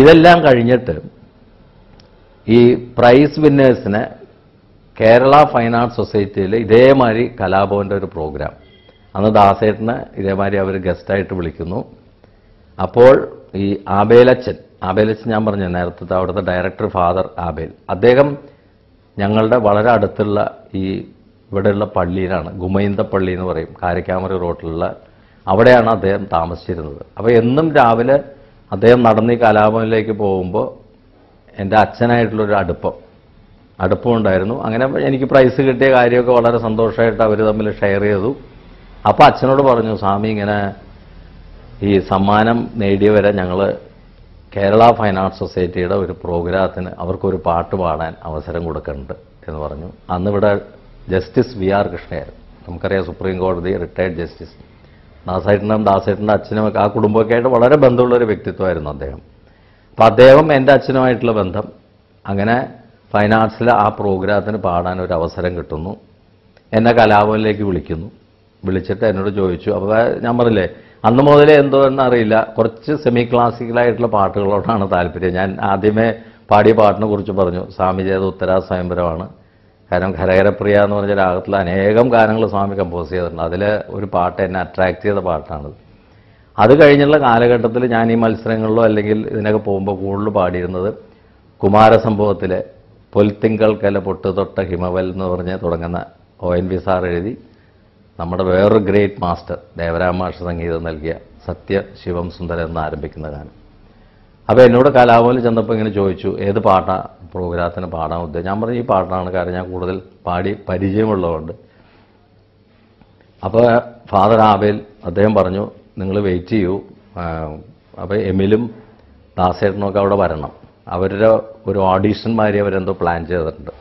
ഇതെല്ലാം കഴിഞ്ഞിട്ട് ഈ പ്രൈസ് വിന്നേഴ്സിന് കേരള ഫൈൻ ആർട്സ് സൊസൈറ്റിയിൽ ഇതേമാതിരി കലാഭവൻ്റെ ഒരു പ്രോഗ്രാം അന്ന് ദാസേട്ടനെ ഇതേമാതിരി അവർ ഗസ്റ്റായിട്ട് വിളിക്കുന്നു അപ്പോൾ ഈ ആബേലച്ചൻ ആബേലച്ചൻ ഞാൻ പറഞ്ഞു നേരത്തെ അവിടുത്തെ ഡയറക്ടർ ഫാദർ ആബേൽ അദ്ദേഹം ഞങ്ങളുടെ വളരെ അടുത്തുള്ള ഈ ഇവിടെയുള്ള പള്ളിയിലാണ് ഗുമൈന്ത പള്ളി എന്ന് പറയും കാരക്കാമറി റോട്ടിലുള്ള അവിടെയാണ് അദ്ദേഹം താമസിച്ചിരുന്നത് അപ്പോൾ എന്നും രാവിലെ അദ്ദേഹം നടന്ന് ഈ കലാഭവനിലേക്ക് പോകുമ്പോൾ എൻ്റെ അച്ഛനായിട്ടുള്ളൊരു അടുപ്പം അടുപ്പം ഉണ്ടായിരുന്നു അങ്ങനെ എനിക്ക് പ്രൈസ് കിട്ടിയ കാര്യമൊക്കെ വളരെ സന്തോഷമായിട്ട് അവർ തമ്മിൽ ഷെയർ ചെയ്തു അപ്പോൾ അച്ഛനോട് പറഞ്ഞു സ്വാമി ഇങ്ങനെ ഈ സമ്മാനം നേടിയവരെ ഞങ്ങൾ കേരള ഫൈൻ ആർട്സ് സൊസൈറ്റിയുടെ ഒരു പ്രോഗ്രാമത്തിന് അവർക്കൊരു പാട്ട് പാടാൻ അവസരം കൊടുക്കുന്നുണ്ട് എന്ന് പറഞ്ഞു അന്നിവിടെ ജസ്റ്റിസ് വി ആർ കൃഷ്ണയായിരുന്നു നമുക്കറിയാം സുപ്രീം കോടതി റിട്ടയർഡ് ജസ്റ്റിസ് ദാസേട്ടനും ദാസേട്ടൻ്റെ അച്ഛനും ഒക്കെ ആ കുടുംബമൊക്കെ ആയിട്ട് വളരെ ബന്ധമുള്ള ഒരു വ്യക്തിത്വമായിരുന്നു അദ്ദേഹം അപ്പോൾ അദ്ദേഹം എൻ്റെ അച്ഛനുമായിട്ടുള്ള ബന്ധം അങ്ങനെ ഫൈൻ ആർട്സിൽ ആ പ്രോഗ്രാമത്തിന് പാടാൻ ഒരു അവസരം കിട്ടുന്നു എന്നെ കലാഭവനിലേക്ക് വിളിക്കുന്നു വിളിച്ചിട്ട് എന്നോട് ചോദിച്ചു അപ്പോൾ ഞാൻ പറഞ്ഞില്ലേ അന്ന് മുതലേ എന്തോ എന്നറിയില്ല കുറച്ച് സെമി ക്ലാസിക്കലായിട്ടുള്ള പാട്ടുകളോടാണ് താല്പര്യം ഞാൻ ആദ്യമേ പാടിയ പാട്ടിനെ കുറിച്ച് പറഞ്ഞു സ്വാമി ചെയ്ത ഉത്തരാ സ്വയംവരമാണ് കാരണം ഘരകരപ്രിയ എന്ന് പറഞ്ഞ രാഗത്തിൽ അനേകം ഗാനങ്ങൾ സ്വാമി കമ്പോസ് ചെയ്തിട്ടുണ്ട് അതിൽ ഒരു പാട്ട് എന്നെ അട്രാക്ട് ചെയ്ത പാട്ടാണത് അത് കഴിഞ്ഞുള്ള കാലഘട്ടത്തിൽ ഞാൻ ഈ മത്സരങ്ങളിലോ അല്ലെങ്കിൽ ഇതിനൊക്കെ പോകുമ്പോൾ കൂടുതൽ പാടിയിരുന്നത് കുമാരസംഭവത്തിലെ പൊൽത്തിങ്കൾക്കല പൊട്ടുതൊട്ട ഹിമവൽ എന്ന് പറഞ്ഞ് തുടങ്ങുന്ന ഒ എൻ വി സാർ എഴുതി നമ്മുടെ വേറൊരു ഗ്രേറ്റ് മാസ്റ്റർ ദേവരാമാഷ സംഗീതം നൽകിയ സത്യ ശിവം സുന്ദരം എന്ന് ആരംഭിക്കുന്ന ഗാനം അപ്പോൾ എന്നോട് കലാഭവനിൽ ചെന്നപ്പോൾ ഇങ്ങനെ ചോദിച്ചു ഏത് പാട്ടാണ് പ്രോഗ്രാത്തിന് പാടാൻ ഉദ്ദേശം ഞാൻ പറഞ്ഞു ഈ പാട്ടാണ് കാരണം ഞാൻ കൂടുതൽ പാടി പരിചയമുള്ളതുകൊണ്ട് അപ്പോൾ ഫാദർ ആബേൽ അദ്ദേഹം പറഞ്ഞു നിങ്ങൾ വെയിറ്റ് ചെയ്യൂ അപ്പോൾ എമിലും ദാസേട്ടനൊക്കെ അവിടെ വരണം അവരുടെ ഒരു ഓഡീഷൻ മാതിരി അവരെന്തോ പ്ലാൻ ചെയ്തിട്ടുണ്ട്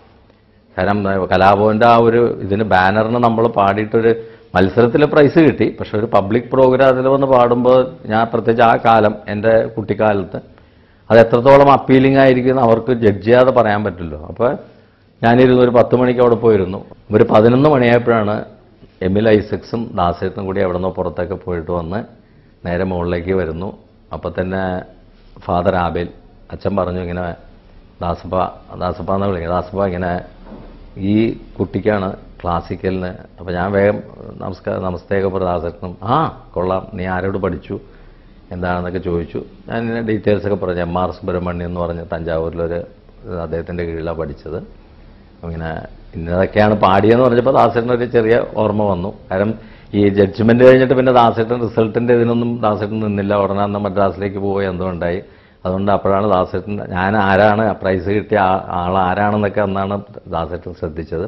കാരണം കലാഭവൻ്റെ ആ ഒരു ഇതിന് ബാനറിന് നമ്മൾ പാടിയിട്ടൊരു മത്സരത്തിൽ പ്രൈസ് കിട്ടി പക്ഷെ ഒരു പബ്ലിക് പ്രോഗ്രാമിൽ വന്ന് പാടുമ്പോൾ ഞാൻ പ്രത്യേകിച്ച് ആ കാലം എൻ്റെ കുട്ടിക്കാലത്ത് അത് എത്രത്തോളം അപ്പീലിംഗ് ആയിരിക്കും അവർക്ക് ജഡ്ജ് ചെയ്യാതെ പറയാൻ പറ്റില്ലോ അപ്പോൾ ഞാനിരുന്നു ഒരു പത്ത് മണിക്ക് അവിടെ പോയിരുന്നു ഒരു പതിനൊന്ന് മണിയായപ്പോഴാണ് എമിൽ ഐസക്സും ദാസേത്തും കൂടി അവിടെ നിന്ന് പുറത്തൊക്കെ പോയിട്ട് വന്ന് നേരെ മുകളിലേക്ക് വരുന്നു അപ്പോൾ തന്നെ ഫാദർ ആബേൽ അച്ഛൻ പറഞ്ഞു ഇങ്ങനെ ദാസപ്പ ദാസപ്പ എന്ന് വിളിക്കുക ദാസപ്പ ഇങ്ങനെ ഈ കുട്ടിക്കാണ് ക്ലാസിക്കലിന് അപ്പോൾ ഞാൻ വേഗം നമസ്കാരം നമസ്തേയൊക്കെ പറഞ്ഞു ആ കൊള്ളാം നീ ആരോട് പഠിച്ചു എന്താണെന്നൊക്കെ ചോദിച്ചു ഞാൻ ഒക്കെ പറഞ്ഞു എം ആർ സുബ്രഹ്മണ്യം എന്ന് പറഞ്ഞ തഞ്ചാവൂരിലൊരു അദ്ദേഹത്തിൻ്റെ കീഴിലാണ് പഠിച്ചത് അങ്ങനെ ഇന്നതൊക്കെയാണ് പാടിയെന്ന് പറഞ്ഞപ്പോൾ ദാസേട്ടനൊരു ഒരു ചെറിയ ഓർമ്മ വന്നു കാരണം ഈ ജഡ്ജ്മെൻറ്റ് കഴിഞ്ഞിട്ട് പിന്നെ ദാസേട്ടൻ റിസൾട്ടിൻ്റെ ഇതിനൊന്നും ദാസേട്ടൻ നിന്നില്ല ഉടനെ അന്ന് മദ്രാസിലേക്ക് പോയി ഉണ്ടായി അതുകൊണ്ട് അപ്പോഴാണ് ദാസേട്ടൻ ഞാൻ ആരാണ് പ്രൈസ് കിട്ടിയ ആൾ ആരാണെന്നൊക്കെ അന്നാണ് ദാസേട്ടൻ ശ്രദ്ധിച്ചത്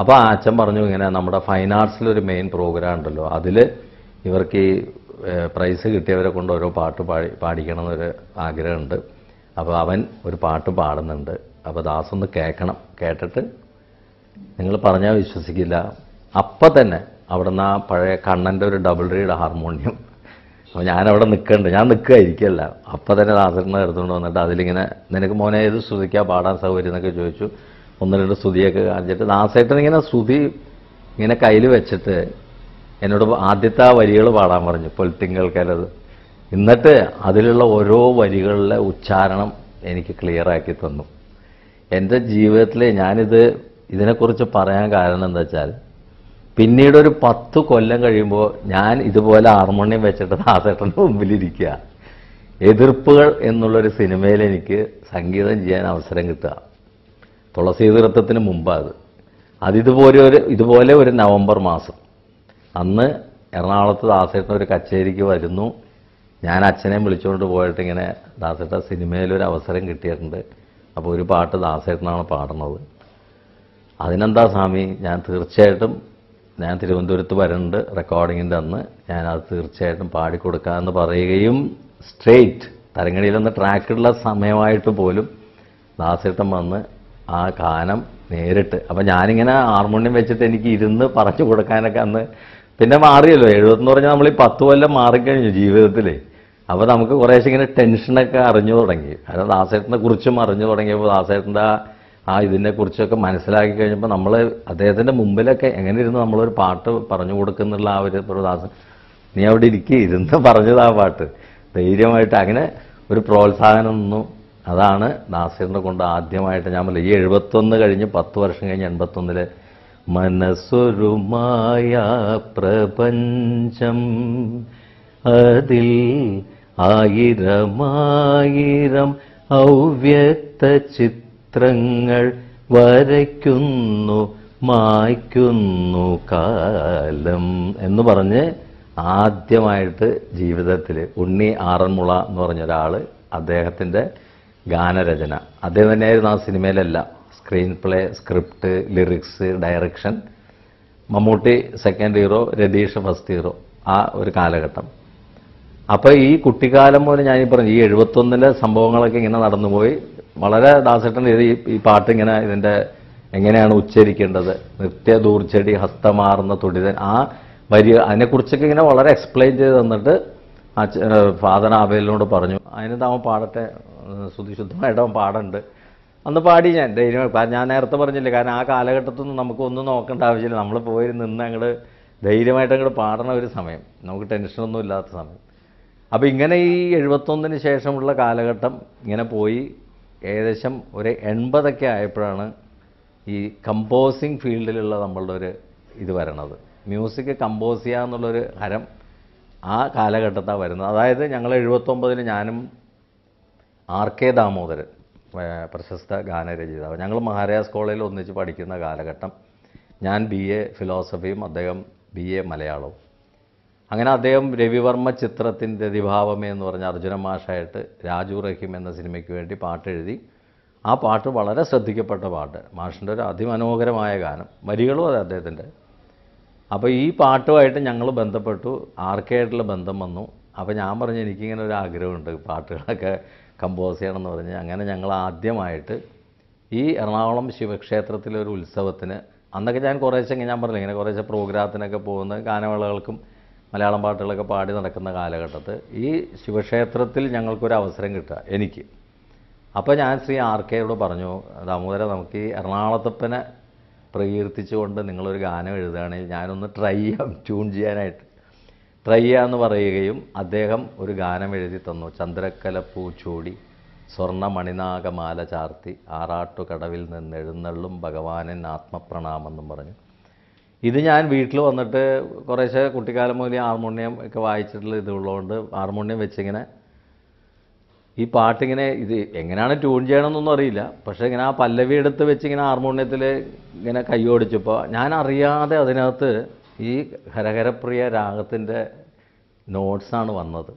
അപ്പോൾ ആ അച്ഛൻ പറഞ്ഞു ഇങ്ങനെ നമ്മുടെ ഫൈൻ ആർട്സിലൊരു മെയിൻ പ്രോഗ്രാം ഉണ്ടല്ലോ അതിൽ ഇവർക്ക് ഈ പ്രൈസ് കിട്ടിയവരെ കൊണ്ട് ഓരോ പാട്ട് പാടി പാടിക്കണം എന്നൊരു ആഗ്രഹമുണ്ട് അപ്പോൾ അവൻ ഒരു പാട്ട് പാടുന്നുണ്ട് അപ്പോൾ ദാസൊന്ന് കേൾക്കണം കേട്ടിട്ട് നിങ്ങൾ പറഞ്ഞാൽ വിശ്വസിക്കില്ല അപ്പം തന്നെ അവിടുന്ന് ആ പഴയ കണ്ണൻ്റെ ഒരു ഡബിൾ റീഡ് ഹാർമോണിയം അപ്പോൾ ഞാനവിടെ നിൽക്കണ്ട് ഞാൻ നിൽക്കുകയായിരിക്കല്ല അപ്പം തന്നെ ദാസറിനെ എടുത്തുകൊണ്ട് വന്നിട്ട് അതിലിങ്ങനെ നിനക്ക് മോനെ ഏത് ശ്രുതിക്കാൻ പാടാൻ സൗകര്യം എന്നൊക്കെ ചോദിച്ചു ഒന്ന് രണ്ട് സ്തുതിയൊക്കെ കാണിച്ചിട്ട് ദാസേട്ടൻ ഇങ്ങനെ സ്തുതി ഇങ്ങനെ കയ്യിൽ വെച്ചിട്ട് എന്നോട് ആദ്യത്തെ ആ വരികൾ പാടാൻ പറഞ്ഞു പൊൽത്തിങ്കൾ കലത് എന്നിട്ട് അതിലുള്ള ഓരോ വരികളിലെ ഉച്ചാരണം എനിക്ക് ക്ലിയറാക്കി തന്നു എൻ്റെ ജീവിതത്തിൽ ഞാനിത് ഇതിനെക്കുറിച്ച് പറയാൻ കാരണം എന്താ വെച്ചാൽ പിന്നീട് ഒരു പത്ത് കൊല്ലം കഴിയുമ്പോൾ ഞാൻ ഇതുപോലെ ഹാർമോണിയം വെച്ചിട്ട് ദാസേട്ടൻ്റെ മുമ്പിലിരിക്കുക എതിർപ്പുകൾ എന്നുള്ളൊരു സിനിമയിൽ എനിക്ക് സംഗീതം ചെയ്യാൻ അവസരം കിട്ടുക തുളസീതൃത്വത്തിന് മുമ്പ് അത് അതിതുപോലെ ഒരു ഇതുപോലെ ഒരു നവംബർ മാസം അന്ന് എറണാകുളത്ത് ദാസേട്ടൻ ഒരു കച്ചേരിക്ക് വരുന്നു ഞാൻ അച്ഛനെ വിളിച്ചുകൊണ്ട് പോയിട്ട് ഇങ്ങനെ ദാസേട്ട സിനിമയിലൊരു അവസരം കിട്ടിയിട്ടുണ്ട് അപ്പോൾ ഒരു പാട്ട് ദാസേട്ടനാണ് പാടുന്നത് അതിനെന്താ സ്വാമി ഞാൻ തീർച്ചയായിട്ടും ഞാൻ തിരുവനന്തപുരത്ത് വരുന്നുണ്ട് റെക്കോർഡിങ്ങിൻ്റെ അന്ന് ഞാൻ അത് തീർച്ചയായിട്ടും പാടിക്കൊടുക്കാമെന്ന് പറയുകയും സ്ട്രെയിറ്റ് തരങ്ങണിയിലൊന്ന് ട്രാക്കുള്ള സമയമായിട്ട് പോലും ദാസേട്ടൻ വന്ന് ആ ഗാനം നേരിട്ട് അപ്പം ഞാനിങ്ങനെ ഹാർമോണിയം വെച്ചിട്ട് എനിക്ക് ഇരുന്ന് പറഞ്ഞു കൊടുക്കാനൊക്കെ അന്ന് പിന്നെ മാറിയല്ലോ എഴുപത്തെന്ന് പറഞ്ഞാൽ നമ്മൾ ഈ പത്ത് കൊല്ലം മാറിക്കഴിഞ്ഞു ജീവിതത്തിലേ അപ്പോൾ നമുക്ക് കുറേശ്ശെ ഇങ്ങനെ ടെൻഷനൊക്കെ അറിഞ്ഞു തുടങ്ങി കാരണം ദാസേട്ടനെ കുറിച്ചും അറിഞ്ഞു തുടങ്ങിയപ്പോൾ ദാസേട്ടൻ്റെ ആ ഇതിനെക്കുറിച്ചൊക്കെ മനസ്സിലാക്കി കഴിഞ്ഞപ്പോൾ നമ്മൾ അദ്ദേഹത്തിൻ്റെ മുമ്പിലൊക്കെ എങ്ങനെ ഇരുന്ന് നമ്മളൊരു പാട്ട് പറഞ്ഞു കൊടുക്കുന്നുള്ള ആ ഒരു ദാസൻ നീ അവിടെ ഇരിക്കുക ഇരുന്ന് പറഞ്ഞത് ആ പാട്ട് ധൈര്യമായിട്ട് അങ്ങനെ ഒരു പ്രോത്സാഹനം നിന്നു അതാണ് നാസീറിനെ കൊണ്ട് ആദ്യമായിട്ട് ഞാൻ ഈ എഴുപത്തൊന്ന് കഴിഞ്ഞ് പത്ത് വർഷം കഴിഞ്ഞ് എൺപത്തൊന്നിൽ മനസ്സൊരു മായാ പ്രപഞ്ചം അതിൽ ആയിരമായിരം അവ്യക്ത ചിത്രങ്ങൾ വരയ്ക്കുന്നു മായ്ക്കുന്നു കാലം എന്ന് പറഞ്ഞ് ആദ്യമായിട്ട് ജീവിതത്തിൽ ഉണ്ണി ആറന്മുള എന്ന് പറഞ്ഞ ഒരാൾ അദ്ദേഹത്തിൻ്റെ ഗാനരചന അദ്ദേഹം തന്നെയായിരുന്നു ആ സിനിമയിലെല്ലാം screenplay script lyrics direction Mammootty second hero Ratheesh first hero ആ ഒരു കാലഘട്ടം അപ്പോൾ ഈ കുട്ടിക്കാലം പോലെ ഞാൻ പറഞ്ഞു ഈ എഴുപത്തൊന്നിലെ സംഭവങ്ങളൊക്കെ ഇങ്ങനെ നടന്നുപോയി വളരെ ദാസട്ടൻ ഇത് ഈ പാട്ട് ഇങ്ങനെ ഇതിൻ്റെ എങ്ങനെയാണ് ഉച്ചരിക്കേണ്ടത് നിത്യ ദൂർച്ചെടി ഹസ്തമാർന്ന തുടിതൻ ആ വരി അതിനെക്കുറിച്ചൊക്കെ ഇങ്ങനെ വളരെ എക്സ്പ്ലെയിൻ ചെയ്ത് തന്നിട്ട് ആ ഫാദർ ആബേലിനോട് പറഞ്ഞു അതിനെന്താ താമ പാടട്ടെ ശുദ്ധിശുദ്ധമായിട്ട് അവൻ പാടുണ്ട് അന്ന് പാടി ഞാൻ ധൈര്യമായി ഞാൻ നേരത്തെ പറഞ്ഞില്ല കാരണം ആ കാലഘട്ടത്തൊന്നും നമുക്കൊന്നും നോക്കേണ്ട ആവശ്യമില്ല നമ്മൾ പോയി നിന്ന് അങ്ങോട്ട് ധൈര്യമായിട്ട് അങ്ങോട്ട് പാടണ ഒരു സമയം നമുക്ക് ടെൻഷനൊന്നും ഇല്ലാത്ത സമയം അപ്പോൾ ഇങ്ങനെ ഈ എഴുപത്തൊന്നിന് ശേഷമുള്ള കാലഘട്ടം ഇങ്ങനെ പോയി ഏകദേശം ഒരു എൺപതൊക്കെ ആയപ്പോഴാണ് ഈ കമ്പോസിങ് ഫീൽഡിലുള്ള നമ്മളുടെ ഒരു ഇത് വരണത് മ്യൂസിക് കമ്പോസ് ചെയ്യുക എന്നുള്ളൊരു ഹരം ആ കാലഘട്ടത്താണ് വരുന്നത് അതായത് ഞങ്ങൾ എഴുപത്തൊമ്പതിന് ഞാനും ആർ കെ ദാമോദരൻ പ്രശസ്ത ഗാനരചിതാവ് ഞങ്ങൾ മഹാരാജ് കോളേജിൽ ഒന്നിച്ച് പഠിക്കുന്ന കാലഘട്ടം ഞാൻ ബി എ ഫിലോസഫിയും അദ്ദേഹം ബി എ മലയാളവും അങ്ങനെ അദ്ദേഹം രവിവർമ്മ ചിത്രത്തിൻ്റെ ദിഭാവമേ എന്ന് പറഞ്ഞ അർജുന മാഷായിട്ട് രാജു റഹീം എന്ന സിനിമയ്ക്ക് വേണ്ടി പാട്ടെഴുതി ആ പാട്ട് വളരെ ശ്രദ്ധിക്കപ്പെട്ട പാട്ട് മാഷിൻ്റെ ഒരു അതിമനോഹരമായ ഗാനം വരികളും അത് അദ്ദേഹത്തിൻ്റെ അപ്പോൾ ഈ പാട്ടുമായിട്ട് ഞങ്ങൾ ബന്ധപ്പെട്ടു ആർക്കായിട്ടുള്ള ബന്ധം വന്നു അപ്പോൾ ഞാൻ പറഞ്ഞു എനിക്കിങ്ങനെ ഒരു ആഗ്രഹമുണ്ട് പാട്ടുകളൊക്കെ കമ്പോസ് ചെയ്യണമെന്ന് പറഞ്ഞ് അങ്ങനെ ഞങ്ങൾ ആദ്യമായിട്ട് ഈ എറണാകുളം ശിവക്ഷേത്രത്തിലെ ഒരു ഉത്സവത്തിന് അന്നൊക്കെ ഞാൻ കുറേശ്ശെ ഞാൻ പറഞ്ഞില്ല ഇങ്ങനെ കുറേശ്ശെ പ്രോഗ്രാമത്തിനൊക്കെ പോകുന്ന ഗാനമേളകൾക്കും മലയാളം പാട്ടുകളൊക്കെ പാടി നടക്കുന്ന കാലഘട്ടത്ത് ഈ ശിവക്ഷേത്രത്തിൽ ഞങ്ങൾക്കൊരു അവസരം കിട്ടുക എനിക്ക് അപ്പോൾ ഞാൻ ശ്രീ ആർ കെയോട് പറഞ്ഞു ദാമോദര നമുക്ക് ഈ എറണാകുളത്തപ്പനെ പ്രകീർത്തിച്ചുകൊണ്ട് നിങ്ങളൊരു ഗാനം എഴുതുകയാണെങ്കിൽ ഞാനൊന്ന് ട്രൈ ചെയ്യാം ട്യൂൺ ചെയ്യാനായിട്ട് റയ്യ എന്ന് പറയുകയും അദ്ദേഹം ഒരു ഗാനം എഴുതി തന്നു ചന്ദ്രക്കല പൂച്ചൂടി സ്വർണ്ണ മണിനാഗമാല ചാർത്തി ആറാട്ടുകടവിൽ നിന്ന് എഴുന്നള്ളും ഭഗവാനൻ ആത്മപ്രണാമെന്നും പറഞ്ഞു ഇത് ഞാൻ വീട്ടിൽ വന്നിട്ട് കുറേശ്ശെ കുട്ടിക്കാലം മുതൽ ഹാർമോണിയം ഒക്കെ വായിച്ചിട്ടുള്ള ഇതുള്ളതുകൊണ്ട് ഹാർമോണിയം വെച്ചിങ്ങനെ ഈ പാട്ടിങ്ങനെ ഇത് എങ്ങനെയാണ് ട്യൂൺ ചെയ്യണമെന്നൊന്നും അറിയില്ല പക്ഷേ ഇങ്ങനെ ആ പല്ലവി എടുത്ത് വെച്ച് ഇങ്ങനെ ഹാർമോണിയത്തിൽ ഇങ്ങനെ കൈയോടിച്ചപ്പോൾ ഞാൻ അറിയാതെ അതിനകത്ത് ഈ ഹരഹരപ്രിയ രാഗത്തിൻ്റെ നോട്ട്സാണ് വന്നത്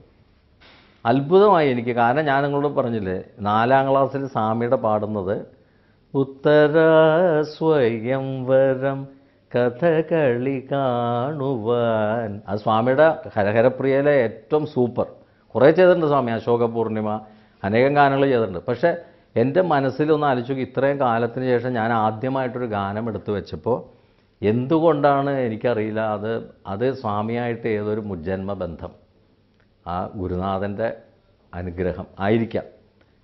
അത്ഭുതമായി എനിക്ക് കാരണം ഞാൻ നിങ്ങളോട് പറഞ്ഞില്ലേ നാലാം ക്ലാസ്സിൽ സ്വാമിയുടെ പാടുന്നത് ഉത്തര സ്വയംവരം കഥകളി കാണുവാൻ അത് സ്വാമിയുടെ ഹരഹരപ്രിയയിലെ ഏറ്റവും സൂപ്പർ കുറേ ചെയ്തിട്ടുണ്ട് സ്വാമി അശോക പൂർണിമ അനേകം ഗാനങ്ങൾ ചെയ്തിട്ടുണ്ട് പക്ഷേ എൻ്റെ മനസ്സിലൊന്ന് ആലോചിച്ചു ഇത്രയും കാലത്തിന് ശേഷം ഞാൻ ആദ്യമായിട്ടൊരു ഗാനം എടുത്തു വെച്ചപ്പോൾ എന്തുകൊണ്ടാണ് എനിക്കറിയില്ല അത് അത് സ്വാമിയായിട്ട് ഏതൊരു മുജ്ജന്മ ബന്ധം ആ ഗുരുനാഥൻ്റെ അനുഗ്രഹം ആയിരിക്കാം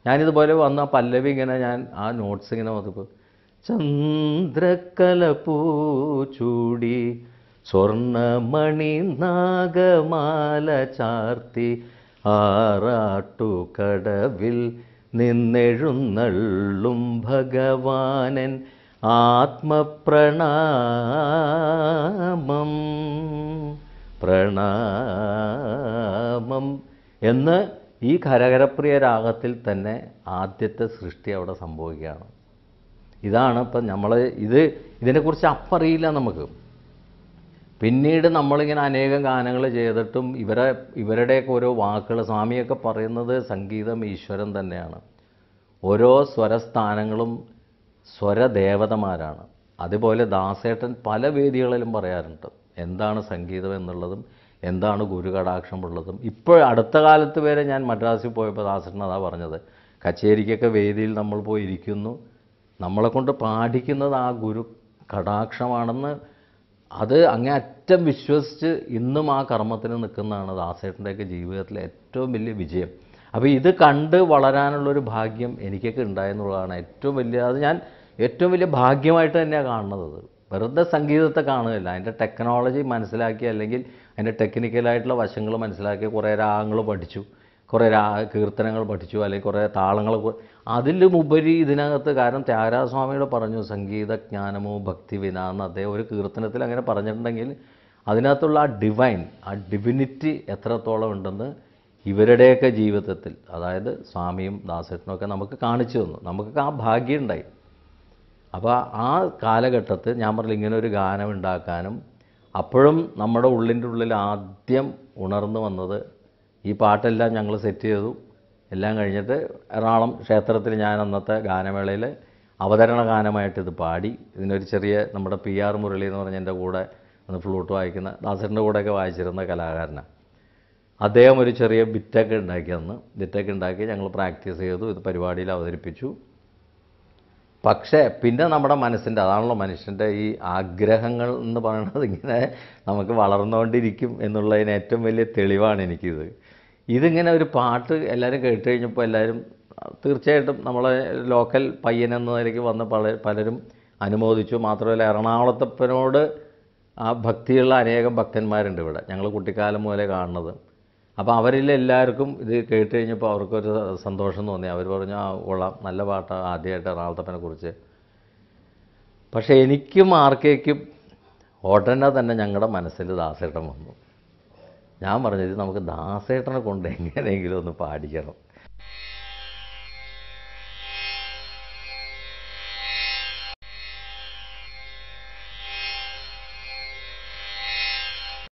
ഞാനിതുപോലെ വന്ന പല്ലവി ഇങ്ങനെ ഞാൻ ആ നോട്ട്സ് ഇങ്ങനെ വന്നപ്പോൾ ചന്ദ്രക്കലപ്പൂ ചൂടി സ്വർണമണി നാഗമാല ചാർത്തി ആറാട്ടുകടവിൽ നിന്നെഴുന്നള്ളും ഭഗവാനൻ ആത്മപ്രണാമം പ്രണാമം എന്ന് ഈ കരകരപ്രിയ രാഗത്തിൽ തന്നെ ആദ്യത്തെ സൃഷ്ടി അവിടെ സംഭവിക്കുകയാണ് ഇതാണ് ഇപ്പം നമ്മൾ ഇത് ഇതിനെക്കുറിച്ച് അപ്പറിയില്ല നമുക്ക് പിന്നീട് നമ്മളിങ്ങനെ അനേകം ഗാനങ്ങൾ ചെയ്തിട്ടും ഇവരെ ഇവരുടെയൊക്കെ ഓരോ വാക്കുകൾ സ്വാമിയൊക്കെ പറയുന്നത് സംഗീതം ഈശ്വരൻ തന്നെയാണ് ഓരോ സ്വരസ്ഥാനങ്ങളും സ്വരദേവതമാരാണ് അതുപോലെ ദാസേട്ടൻ പല വേദികളിലും പറയാറുണ്ട് എന്താണ് സംഗീതം എന്നുള്ളതും എന്താണ് ഗുരുകടാക്ഷമുള്ളതും ഇപ്പോൾ അടുത്ത കാലത്ത് വരെ ഞാൻ മദ്രാസിൽ പോയപ്പോൾ ദാസേട്ടൻ അതാ പറഞ്ഞത് കച്ചേരിക്കൊക്കെ വേദിയിൽ നമ്മൾ പോയിരിക്കുന്നു നമ്മളെ കൊണ്ട് പാഠിക്കുന്നത് ആ ഗുരു കടാക്ഷമാണെന്ന് അത് അങ്ങേയറ്റം വിശ്വസിച്ച് ഇന്നും ആ കർമ്മത്തിന് നിൽക്കുന്നതാണ് ദാസേട്ടൻ്റെയൊക്കെ ജീവിതത്തിലെ ഏറ്റവും വലിയ വിജയം അപ്പോൾ ഇത് കണ്ട് വളരാനുള്ളൊരു ഭാഗ്യം എനിക്കൊക്കെ ഉണ്ടായെന്നുള്ളതാണ് ഏറ്റവും വലിയ അത് ഞാൻ ഏറ്റവും വലിയ ഭാഗ്യമായിട്ട് തന്നെയാണ് കാണുന്നത് അത് വെറുതെ സംഗീതത്തെ കാണുകയില്ല അതിൻ്റെ ടെക്നോളജി മനസ്സിലാക്കി അല്ലെങ്കിൽ അതിൻ്റെ ടെക്നിക്കലായിട്ടുള്ള വശങ്ങൾ മനസ്സിലാക്കി കുറേ രാഗങ്ങൾ പഠിച്ചു കുറേ രാ കീർത്തനങ്ങൾ പഠിച്ചു അല്ലെങ്കിൽ കുറേ താളങ്ങൾ അതിലും ഉപരി ഇതിനകത്ത് കാരണം ത്യാഗരാജസ്വാമിയോട് പറഞ്ഞു സംഗീതജ്ഞാനമോ ഭക്തി വിന എന്ന് അദ്ദേഹം ഒരു കീർത്തനത്തിൽ അങ്ങനെ പറഞ്ഞിട്ടുണ്ടെങ്കിൽ അതിനകത്തുള്ള ആ ഡിവൈൻ ആ ഡിവിനിറ്റി എത്രത്തോളം ഉണ്ടെന്ന് ഇവരുടെയൊക്കെ ജീവിതത്തിൽ അതായത് സ്വാമിയും ദാസേട്ടനും ഒക്കെ നമുക്ക് കാണിച്ചു തന്നു നമുക്കൊക്കെ ആ ഭാഗ്യമുണ്ടായി അപ്പോൾ ആ കാലഘട്ടത്തിൽ ഞാൻ പറഞ്ഞു ഇങ്ങനെ ഒരു ഗാനം ഉണ്ടാക്കാനും അപ്പോഴും നമ്മുടെ ഉള്ളിൻ്റെ ഉള്ളിൽ ആദ്യം ഉണർന്നു വന്നത് ഈ പാട്ടെല്ലാം ഞങ്ങൾ സെറ്റ് ചെയ്തു എല്ലാം കഴിഞ്ഞിട്ട് എറണാകുളം ക്ഷേത്രത്തിൽ ഞാൻ അന്നത്തെ ഗാനമേളയിൽ അവതരണ ഗാനമായിട്ട് ഇത് പാടി ഇതിനൊരു ചെറിയ നമ്മുടെ പി ആർ മുരളി എന്ന് പറഞ്ഞ എൻ്റെ കൂടെ ഒന്ന് ഫ്ലൂട്ട് വായിക്കുന്ന ദാസറിൻ്റെ കൂടെയൊക്കെ വായിച്ചിരുന്ന കലാകാരനാണ് അദ്ദേഹം ഒരു ചെറിയ ബിറ്റൊക്കെ ഉണ്ടാക്കി അന്ന് ബിറ്റൊക്കെ ഉണ്ടാക്കി ഞങ്ങൾ പ്രാക്ടീസ് ചെയ്തു ഇത് പരിപാടിയിൽ അവതരിപ്പിച്ചു പക്ഷേ പിന്നെ നമ്മുടെ മനസ്സിൻ്റെ അതാണല്ലോ മനുഷ്യൻ്റെ ഈ ആഗ്രഹങ്ങൾ എന്ന് പറയുന്നത് ഇങ്ങനെ നമുക്ക് വളർന്നുകൊണ്ടിരിക്കും എന്നുള്ളതിന് ഏറ്റവും വലിയ തെളിവാണ് എനിക്കിത് ഇതിങ്ങനെ ഒരു പാട്ട് എല്ലാവരും കേട്ട് കഴിഞ്ഞപ്പോൾ എല്ലാവരും തീർച്ചയായിട്ടും നമ്മളെ ലോക്കൽ പയ്യൻ എന്നതിലേക്ക് വന്ന് പല പലരും അനുമോദിച്ചു മാത്രമല്ല എറണാകുളത്തപ്പനോട് ആ ഭക്തിയുള്ള അനേകം ഭക്തന്മാരുണ്ട് ഇവിടെ ഞങ്ങൾ കുട്ടിക്കാലം മുതലേ കാണുന്നത് അപ്പോൾ അവരിൽ എല്ലാവർക്കും ഇത് കേട്ട് കഴിഞ്ഞപ്പോൾ അവർക്കൊരു സന്തോഷം തോന്നി അവർ പറഞ്ഞു ആ കൊള്ളാം നല്ല പാട്ടാണ് ആദ്യമായിട്ട് എറണാകുളത്തപ്പനെ കുറിച്ച് പക്ഷേ എനിക്കും ആർക്കേക്കും ഉടനെ തന്നെ ഞങ്ങളുടെ മനസ്സിൽ ദാസേട്ടൻ വന്നു ഞാൻ പറഞ്ഞത് നമുക്ക് ദാസേട്ടനെ കൊണ്ട് എങ്ങനെയെങ്കിലും ഒന്ന് പാടിക്കണം